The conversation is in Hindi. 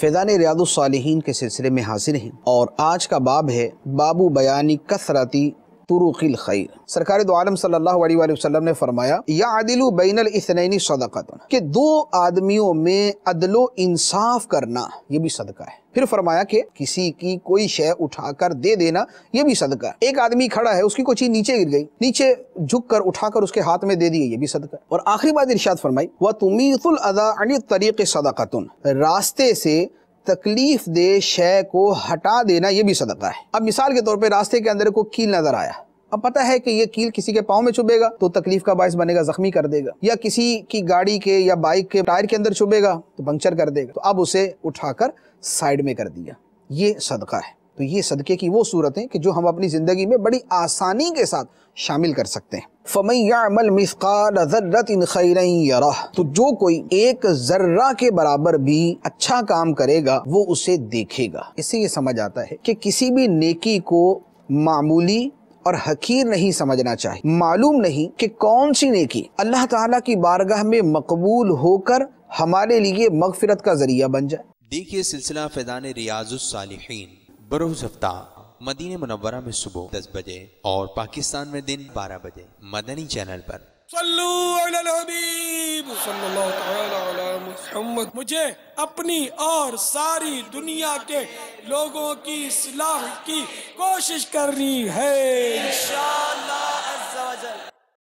फैज़ान रियादुलसालिहीन के सिलसिले में हाजिर हैं और आज का बाब है बाबू बयानी कसरती तुरुखिल खैर सरकार दो आलम सल्लल्लाहु अलैहि वसल्लम ने फरमाया या अदिलु बैनल इसनैनी सदकत कि दो आदमियों में अदलो इंसाफ करना ये भी सदका है फिर फरमाया कि किसी की कोई शय उठाकर दे देना ये भी सदका है एक आदमी खड़ा है उसकी कोई चीज नीचे गिर गई नीचे झुक कर उठाकर उसके हाथ में दे दिए ये भी सदका है और आखिरी बात इर्शाद फरमाई वह तुमीतुल अदा तरीके सदाकतुन रास्ते से तकलीफ दे शय को हटा देना ये भी सदका है अब मिसाल के तौर पर रास्ते के अंदर को कील नजर आया अब पता है कि ये कील किसी के पाँव में चुभेगा तो तकलीफ का बायस बनेगा जख्मी कर देगा या किसी की गाड़ी के या बाइक के टायर के अंदर चुभेगा तो पंक्चर कर देगा तो अब उसे उठाकर साइड में कर दिया ये सदका है तो ये सदके की वो सूरतें कि जो हम अपनी ज़िंदगी में बड़ी आसानी के साथ शामिल कर सकते हैं तो जो कोई एक ज़र्रा के बराबर भी अच्छा काम करेगा वो उसे देखेगा इससे ये समझ आता है कि किसी भी नेकी को मामूली और हकीर नहीं समझना चाहिए मालूम नहीं कि कौन सी नेकी अल्लाह ताला की बारगाह में मकबूल होकर हमारे लिए मगफिरत का जरिया बन जाए देखिए सिलसिला फैदान रियाजुलसालिहीन बरोज़ हफ्ता मदीन मुनवरा में सुबह दस बजे और पाकिस्तान में दिन बारह बजे मदनी चैनल पर मुझे अपनी और सारी दुनिया के लोगों की सलाह की कोशिश करनी है